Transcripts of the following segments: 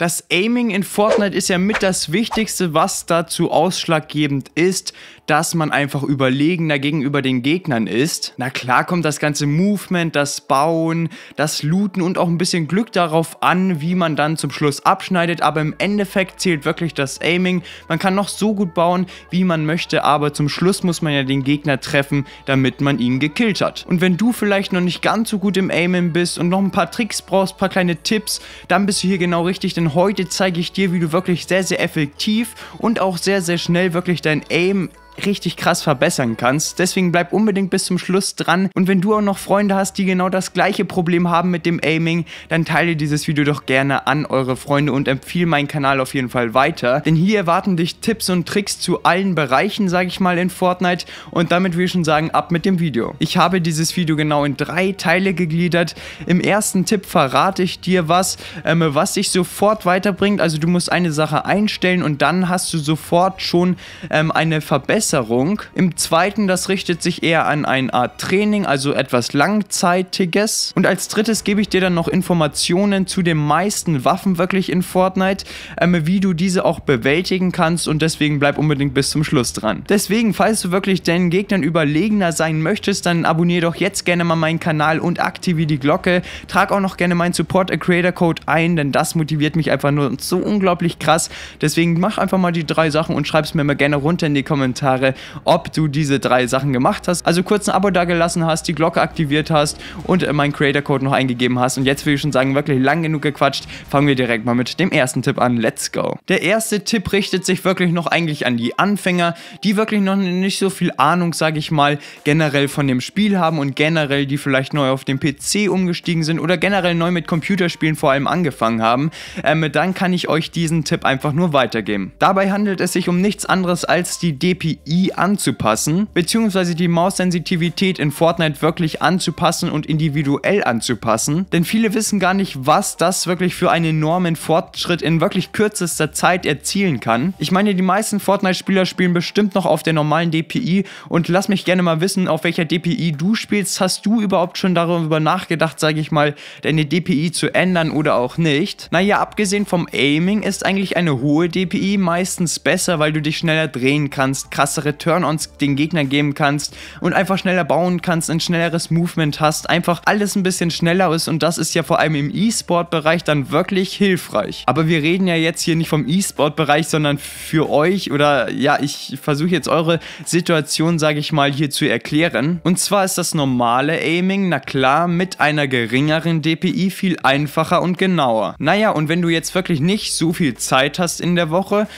Das Aiming in Fortnite ist ja mit das Wichtigste, was dazu ausschlaggebend ist, dass man einfach überlegener gegenüber den Gegnern ist. Na klar kommt das ganze Movement, das Bauen, das Looten und auch ein bisschen Glück darauf an, wie man dann zum Schluss abschneidet, aber im Endeffekt zählt wirklich das Aiming. Man kann noch so gut bauen, wie man möchte, aber zum Schluss muss man ja den Gegner treffen, damit man ihn gekillt hat. Und wenn du vielleicht noch nicht ganz so gut im Aimen bist und noch ein paar Tricks brauchst, ein paar kleine Tipps, dann bist du hier genau richtig, denn heute zeige ich dir, wie du wirklich sehr, sehr effektiv und auch sehr, sehr schnell wirklich dein Aim richtig krass verbessern kannst. Deswegen bleib unbedingt bis zum Schluss dran. Und wenn du auch noch Freunde hast, die genau das gleiche Problem haben mit dem Aiming, dann teile dieses Video doch gerne an eure Freunde und empfehle meinen Kanal auf jeden Fall weiter. Denn hier erwarten dich Tipps und Tricks zu allen Bereichen, sage ich mal, in Fortnite. Und damit will ich schon sagen, ab mit dem Video. Ich habe dieses Video genau in drei Teile gegliedert. Im ersten Tipp verrate ich dir was, ähm, was dich sofort weiterbringt. Also du musst eine Sache einstellen und dann hast du sofort schon ähm, eine Verbesserung Verbesserung. Im zweiten, das richtet sich eher an eine Art Training, also etwas Langzeitiges. Und als drittes gebe ich dir dann noch Informationen zu den meisten Waffen wirklich in Fortnite, ähm, wie du diese auch bewältigen kannst und deswegen bleib unbedingt bis zum Schluss dran. Deswegen, falls du wirklich deinen Gegnern überlegener sein möchtest, dann abonniere doch jetzt gerne mal meinen Kanal und aktiviere die Glocke. Trag auch noch gerne meinen Support a äh, Creator Code ein, denn das motiviert mich einfach nur so unglaublich krass. Deswegen mach einfach mal die drei Sachen und schreib es mir mal gerne runter in die Kommentare Kommentare, ob du diese drei Sachen gemacht hast. Also kurz ein Abo dagelassen hast, die Glocke aktiviert hast und äh, meinen Creator Code noch eingegeben hast. Und jetzt will ich schon sagen, wirklich lang genug gequatscht. Fangen wir direkt mal mit dem ersten Tipp an. Let's go. Der erste Tipp richtet sich wirklich noch eigentlich an die Anfänger, die wirklich noch nicht so viel Ahnung, sage ich mal, generell von dem Spiel haben und generell die vielleicht neu auf dem PC umgestiegen sind oder generell neu mit Computerspielen vor allem angefangen haben. Ähm, dann kann ich euch diesen Tipp einfach nur weitergeben. Dabei handelt es sich um nichts anderes als die DPI UI anzupassen, beziehungsweise die Maussensitivität in Fortnite wirklich anzupassen und individuell anzupassen, denn viele wissen gar nicht, was das wirklich für einen enormen Fortschritt in wirklich kürzester Zeit erzielen kann. Ich meine, die meisten Fortnite-Spieler spielen bestimmt noch auf der normalen DPI und lass mich gerne mal wissen, auf welcher DPI du spielst. Hast du überhaupt schon darüber nachgedacht, sage ich mal, deine DPI zu ändern oder auch nicht? Naja, abgesehen vom Aiming ist eigentlich eine hohe DPI meistens besser, weil du dich schneller drehen kannst, krass krassere Turn-ons den Gegnern geben kannst und einfach schneller bauen kannst, ein schnelleres Movement hast, einfach alles ein bisschen schneller ist und das ist ja vor allem im E-Sport-Bereich dann wirklich hilfreich. Aber wir reden ja jetzt hier nicht vom E-Sport-Bereich, sondern für euch oder ja, ich versuche jetzt eure Situation, sage ich mal, hier zu erklären. Und zwar ist das normale Aiming, na klar, mit einer geringeren DPI viel einfacher und genauer. Naja, und wenn du jetzt wirklich nicht so viel Zeit hast in der Woche,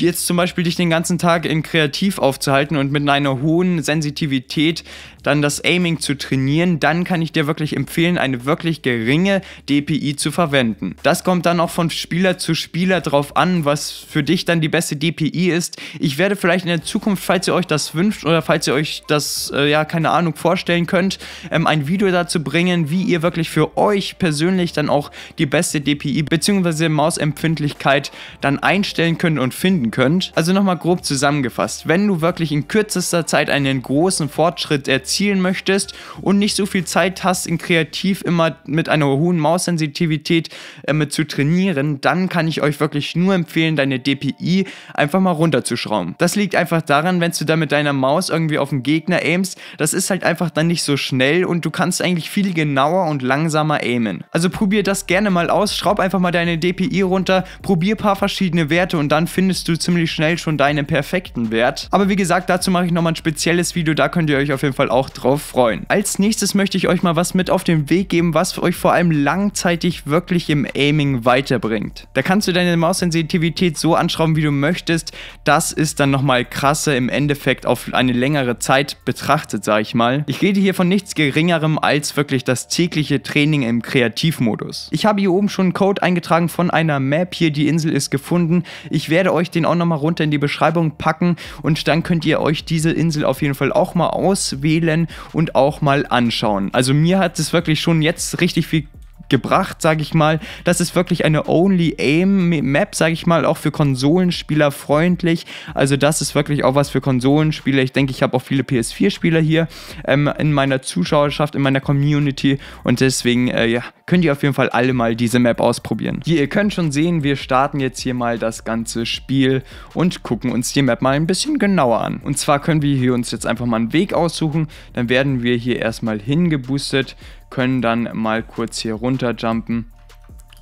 jetzt zum Beispiel dich den ganzen Tag in kreativ aufzuhalten und mit einer hohen Sensitivität dann das Aiming zu trainieren, dann kann ich dir wirklich empfehlen, eine wirklich geringe DPI zu verwenden. Das kommt dann auch von Spieler zu Spieler drauf an, was für dich dann die beste DPI ist. Ich werde vielleicht in der Zukunft, falls ihr euch das wünscht oder falls ihr euch das, äh, ja, keine Ahnung, vorstellen könnt, ähm, ein Video dazu bringen, wie ihr wirklich für euch persönlich dann auch die beste DPI bzw. Mausempfindlichkeit dann einstellen könnt und finden könnt. Also nochmal grob zusammengefasst, wenn du wirklich in kürzester Zeit einen großen Fortschritt erzielst, erzielen möchtest und nicht so viel Zeit hast, in kreativ immer mit einer hohen Maussensitivität äh, mit zu trainieren, dann kann ich euch wirklich nur empfehlen, deine DPI einfach mal runterzuschrauben. Das liegt einfach daran, wenn du da mit deiner Maus irgendwie auf den Gegner aimst, das ist halt einfach dann nicht so schnell und du kannst eigentlich viel genauer und langsamer aimen. Also probier das gerne mal aus, schraub einfach mal deine DPI runter, probier ein paar verschiedene Werte und dann findest du ziemlich schnell schon deinen perfekten Wert. Aber wie gesagt, dazu mache ich nochmal ein spezielles Video, da könnt ihr euch auf jeden Fall auch auch drauf freuen. Als nächstes möchte ich euch mal was mit auf den Weg geben, was euch vor allem langzeitig wirklich im Aiming weiterbringt. Da kannst du deine Maussensitivität so anschrauben, wie du möchtest. Das ist dann nochmal krasser im Endeffekt auf eine längere Zeit betrachtet, sage ich mal. Ich rede hier von nichts geringerem als wirklich das tägliche Training im Kreativmodus. Ich habe hier oben schon einen Code eingetragen von einer Map hier, die Insel ist gefunden. Ich werde euch den auch nochmal runter in die Beschreibung packen und dann könnt ihr euch diese Insel auf jeden Fall auch mal auswählen teilen und auch mal anschauen. Also mir hat es wirklich schon jetzt richtig viel gebracht, sage ich mal. Das ist wirklich eine Only-Aim-Map, sage ich mal, auch für Konsolenspieler freundlich. Also das ist wirklich auch was für Konsolenspieler. Ich denke, ich habe auch viele PS4-Spieler hier ähm, in meiner Zuschauerschaft, in meiner Community und deswegen äh, ja, könnt ihr auf jeden Fall alle mal diese Map ausprobieren. Hier, ihr könnt schon sehen, wir starten jetzt hier mal das ganze Spiel und gucken uns die Map mal ein bisschen genauer an. Und zwar können wir hier uns jetzt einfach mal einen Weg aussuchen, dann werden wir hier erstmal hingeboostet können dann mal kurz hier runterjumpen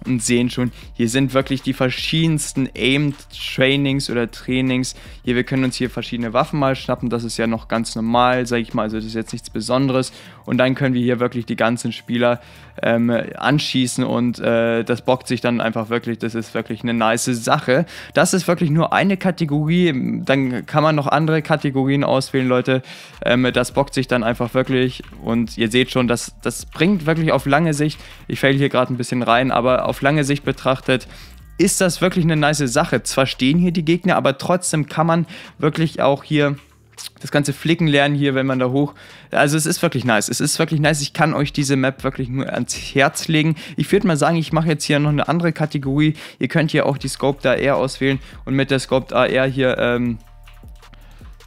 und sehen schon, hier sind wirklich die verschiedensten Aimed Trainings oder Trainings. Hier, wir können uns hier verschiedene Waffen mal schnappen, das ist ja noch ganz normal, sage ich mal, also das ist jetzt nichts Besonderes. Und dann können wir hier wirklich die ganzen Spieler ähm, anschießen und äh, das bockt sich dann einfach wirklich. Das ist wirklich eine nice Sache. Das ist wirklich nur eine Kategorie. Dann kann man noch andere Kategorien auswählen, Leute. Ähm, das bockt sich dann einfach wirklich und ihr seht schon, das, das bringt wirklich auf lange Sicht. Ich fälle hier gerade ein bisschen rein, aber auf lange Sicht betrachtet ist das wirklich eine nice Sache. Zwar stehen hier die Gegner, aber trotzdem kann man wirklich auch hier das ganze Flicken lernen hier, wenn man da hoch. Also es ist wirklich nice. Es ist wirklich nice. Ich kann euch diese Map wirklich nur ans Herz legen. Ich würde mal sagen, ich mache jetzt hier noch eine andere Kategorie. Ihr könnt hier auch die Scope AR auswählen und mit der Scope AR hier ähm,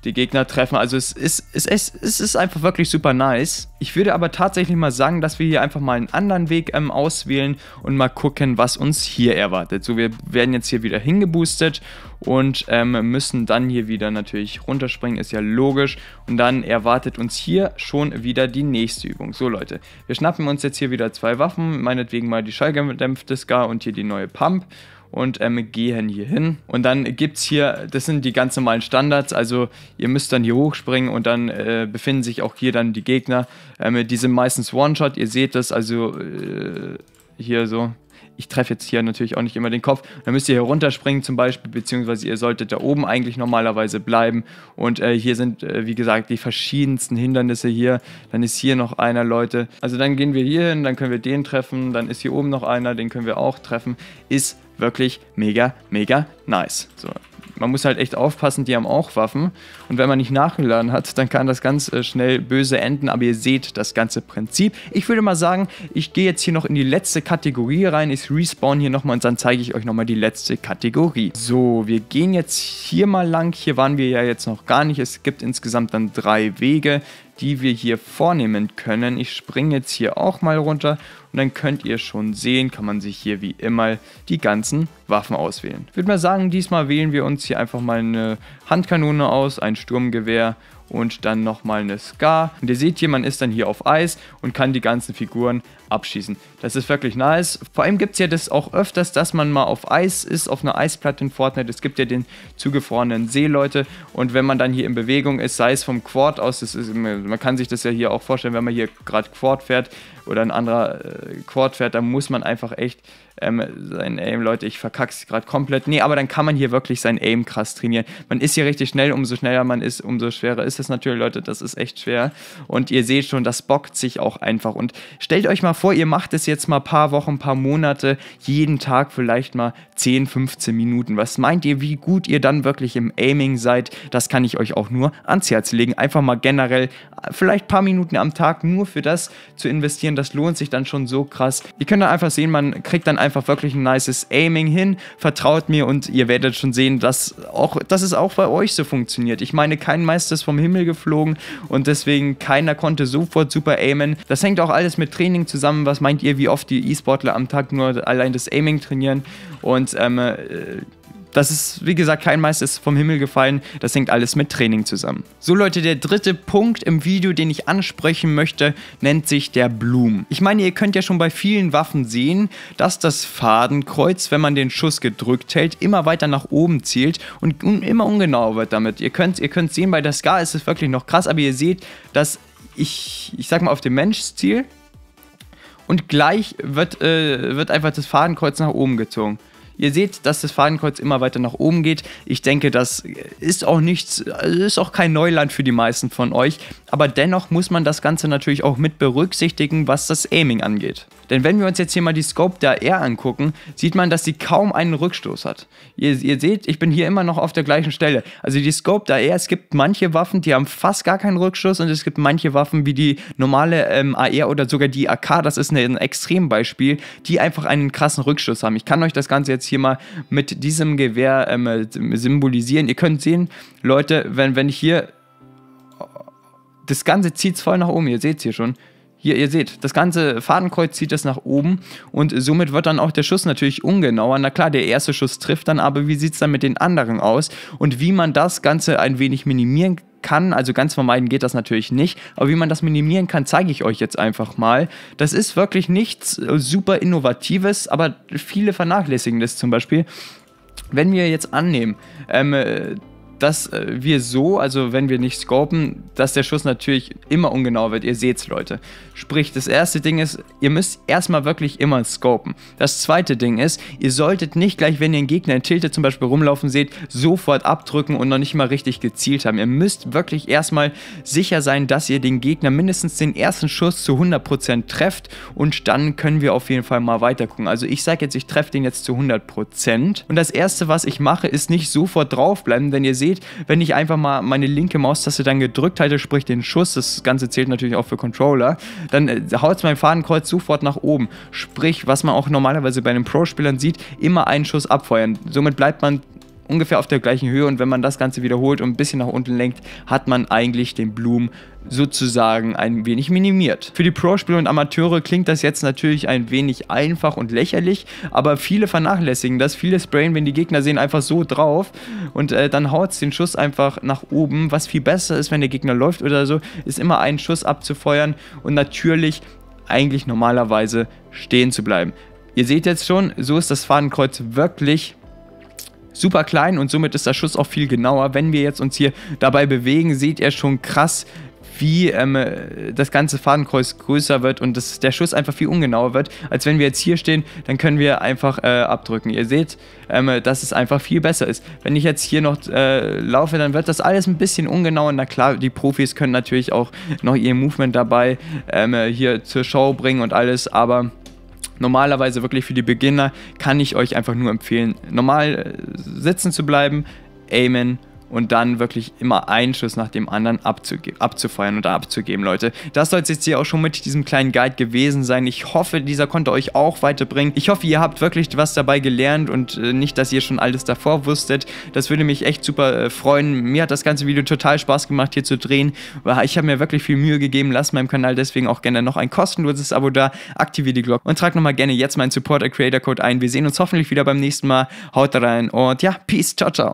die Gegner treffen. Also es ist, es, ist, es ist einfach wirklich super nice. Ich würde aber tatsächlich mal sagen, dass wir hier einfach mal einen anderen Weg ähm, auswählen und mal gucken, was uns hier erwartet. So, wir werden jetzt hier wieder hingeboostet und ähm, müssen dann hier wieder natürlich runterspringen, ist ja logisch. Und dann erwartet uns hier schon wieder die nächste Übung. So Leute, wir schnappen uns jetzt hier wieder zwei Waffen, meinetwegen mal die schallgedämpfte Scar und hier die neue Pump und ähm, gehen hier hin. Und dann gibt es hier, das sind die ganz normalen Standards, also ihr müsst dann hier hochspringen und dann äh, befinden sich auch hier dann die Gegner. Ähm, die sind meistens One-Shot, ihr seht das, also äh, hier so. Ich treffe jetzt hier natürlich auch nicht immer den Kopf. Dann müsst ihr hier runterspringen zum Beispiel, beziehungsweise ihr solltet da oben eigentlich normalerweise bleiben. Und äh, hier sind, äh, wie gesagt, die verschiedensten Hindernisse hier. Dann ist hier noch einer, Leute. Also dann gehen wir hier hin, dann können wir den treffen. Dann ist hier oben noch einer, den können wir auch treffen. Ist wirklich mega, mega nice. So, man muss halt echt aufpassen, die haben auch Waffen. Und wenn man nicht nachgeladen hat, dann kann das ganz äh, schnell böse enden. Aber ihr seht das ganze Prinzip. Ich würde mal sagen, ich gehe jetzt hier noch in die letzte Kategorie rein. Ich respawn hier nochmal und dann zeige ich euch nochmal die letzte Kategorie. So, wir gehen jetzt hier mal lang. Hier waren wir ja jetzt noch gar nicht. Es gibt insgesamt dann drei Wege die wir hier vornehmen können. Ich springe jetzt hier auch mal runter und dann könnt ihr schon sehen, kann man sich hier wie immer die ganzen Waffen auswählen. Ich würde mal sagen, diesmal wählen wir uns hier einfach mal eine Handkanone aus, ein Sturmgewehr und dann nochmal eine Scar. Und ihr seht hier, man ist dann hier auf Eis und kann die ganzen Figuren abschießen. Das ist wirklich nice. Vor allem gibt es ja das auch öfters, dass man mal auf Eis ist, auf einer Eisplatte in Fortnite. Es gibt ja den zugefrorenen See, Leute. Und wenn man dann hier in Bewegung ist, sei es vom Quad aus, ist, man kann sich das ja hier auch vorstellen, wenn man hier gerade Quad fährt oder ein anderer äh, Quad fährt, da muss man einfach echt ähm, sein Aim, Leute, ich verkack's gerade komplett. Nee, aber dann kann man hier wirklich sein Aim krass trainieren. Man ist hier richtig schnell, umso schneller man ist, umso schwerer ist es natürlich, Leute, das ist echt schwer. Und ihr seht schon, das bockt sich auch einfach. Und stellt euch mal vor, ihr macht es jetzt mal paar Wochen, paar Monate, jeden Tag vielleicht mal 10, 15 Minuten. Was meint ihr, wie gut ihr dann wirklich im Aiming seid? Das kann ich euch auch nur ans Herz legen. Einfach mal generell äh, vielleicht paar Minuten am Tag nur für das zu investieren. Das lohnt sich dann schon so so krass. Ihr könnt dann einfach sehen, man kriegt dann einfach wirklich ein nices Aiming hin. Vertraut mir und ihr werdet schon sehen, dass, auch, dass es auch bei euch so funktioniert. Ich meine, kein Meister ist vom Himmel geflogen und deswegen keiner konnte sofort super aimen. Das hängt auch alles mit Training zusammen. Was meint ihr, wie oft die E-Sportler am Tag nur allein das Aiming trainieren? Und ähm, äh, das ist, wie gesagt, kein Meister ist vom Himmel gefallen. Das hängt alles mit Training zusammen. So Leute, der dritte Punkt im Video, den ich ansprechen möchte, nennt sich der Blumen. Ich meine, ihr könnt ja schon bei vielen Waffen sehen, dass das Fadenkreuz, wenn man den Schuss gedrückt hält, immer weiter nach oben zielt und immer ungenauer wird damit. Ihr könnt, ihr könnt sehen, bei der Scar ist es wirklich noch krass, aber ihr seht, dass ich, ich sag mal, auf dem Mensch ziel und gleich wird, äh, wird einfach das Fadenkreuz nach oben gezogen. Ihr seht, dass das Fadenkreuz immer weiter nach oben geht. Ich denke, das ist auch nichts, also ist auch kein Neuland für die meisten von euch. Aber dennoch muss man das Ganze natürlich auch mit berücksichtigen, was das Aiming angeht. Denn wenn wir uns jetzt hier mal die Scope der R angucken, sieht man, dass sie kaum einen Rückstoß hat. Ihr, ihr seht, ich bin hier immer noch auf der gleichen Stelle. Also die Scope der R, es gibt manche Waffen, die haben fast gar keinen Rückstoß und es gibt manche Waffen wie die normale ähm, AR oder sogar die AK, das ist ein Extrembeispiel, die einfach einen krassen Rückstoß haben. Ich kann euch das Ganze jetzt jetzt hier mal mit diesem Gewehr ähm, äh, symbolisieren. Ihr könnt sehen, Leute, wenn, wenn ich hier... Das Ganze zieht es voll nach oben, ihr seht es hier schon. Hier, ihr seht, das ganze Fadenkreuz zieht es nach oben und somit wird dann auch der Schuss natürlich ungenauer. Na klar, der erste Schuss trifft dann, aber wie sieht es dann mit den anderen aus? Und wie man das Ganze ein wenig minimieren kann, kann. Also ganz vermeiden geht das natürlich nicht. Aber wie man das minimieren kann, zeige ich euch jetzt einfach mal. Das ist wirklich nichts äh, super Innovatives, aber viele vernachlässigen das zum Beispiel. Wenn wir jetzt annehmen, ähm, äh, dass äh, wir so, also wenn wir nicht scopen, dass der Schuss natürlich immer ungenau wird. Ihr seht's, Leute. Sprich, das erste Ding ist, ihr müsst erstmal wirklich immer scopen. Das zweite Ding ist, ihr solltet nicht gleich, wenn ihr einen Gegner in Tilted zum Beispiel rumlaufen seht, sofort abdrücken und noch nicht mal richtig gezielt haben. Ihr müsst wirklich erstmal sicher sein, dass ihr den Gegner mindestens den ersten Schuss zu 100% trefft und dann können wir auf jeden Fall mal weiter gucken. Also ich sage jetzt, ich treffe den jetzt zu 100%. Und das erste, was ich mache, ist nicht sofort draufbleiben, denn ihr seht, geht, wenn ich einfach mal meine linke Maustaste dann gedrückt halte, sprich den Schuss, das Ganze zählt natürlich auch für Controller, dann äh, haut es mein Fadenkreuz sofort nach oben. Sprich, was man auch normalerweise bei den Pro-Spielern sieht, immer einen Schuss abfeuern. Somit bleibt man ungefähr auf der gleichen Höhe und wenn man das Ganze wiederholt und ein bisschen nach unten lenkt, hat man eigentlich den Blumen sozusagen ein wenig minimiert. Für die Pro-Spieler und Amateure klingt das jetzt natürlich ein wenig einfach und lächerlich, aber viele vernachlässigen das, viele sprayen, wenn die Gegner sehen, einfach so drauf und äh, dann haut es den Schuss einfach nach oben, was viel besser ist, wenn der Gegner läuft oder so, ist immer einen Schuss abzufeuern und natürlich eigentlich normalerweise stehen zu bleiben. Ihr seht jetzt schon, so ist das Fadenkreuz wirklich super klein und somit ist der Schuss auch viel genauer. Wenn wir jetzt uns hier dabei bewegen, seht ihr schon krass, wie ähm, das ganze Fadenkreuz größer wird und das, der Schuss einfach viel ungenauer wird, als wenn wir jetzt hier stehen, dann können wir einfach äh, abdrücken. Ihr seht, ähm, dass es einfach viel besser ist. Wenn ich jetzt hier noch äh, laufe, dann wird das alles ein bisschen ungenauer. Na klar, die Profis können natürlich auch noch ihr Movement dabei ähm, hier zur Show bringen und alles, aber normalerweise wirklich für die Beginner kann ich euch einfach nur empfehlen, normal äh, sitzen zu bleiben, aimen und dann wirklich immer einen Schuss nach dem anderen abzufeuern oder abzugeben, Leute. Das soll es jetzt hier auch schon mit diesem kleinen Guide gewesen sein. Ich hoffe, dieser konnte euch auch weiterbringen. Ich hoffe, ihr habt wirklich was dabei gelernt und äh, nicht, dass ihr schon alles davor wusstet. Das würde mich echt super äh, freuen. Mir hat das ganze Video total Spaß gemacht, hier zu drehen. Ich habe mir wirklich viel Mühe gegeben. Lasst meinem Kanal deswegen auch gerne noch ein kostenloses Abo da. Aktiviert die Glocke und tragt nochmal gerne jetzt meinen Supporter Creator Code ein. Wir sehen uns hoffentlich wieder beim nächsten Mal. Haut rein und ja, Peace, ciao, ciao.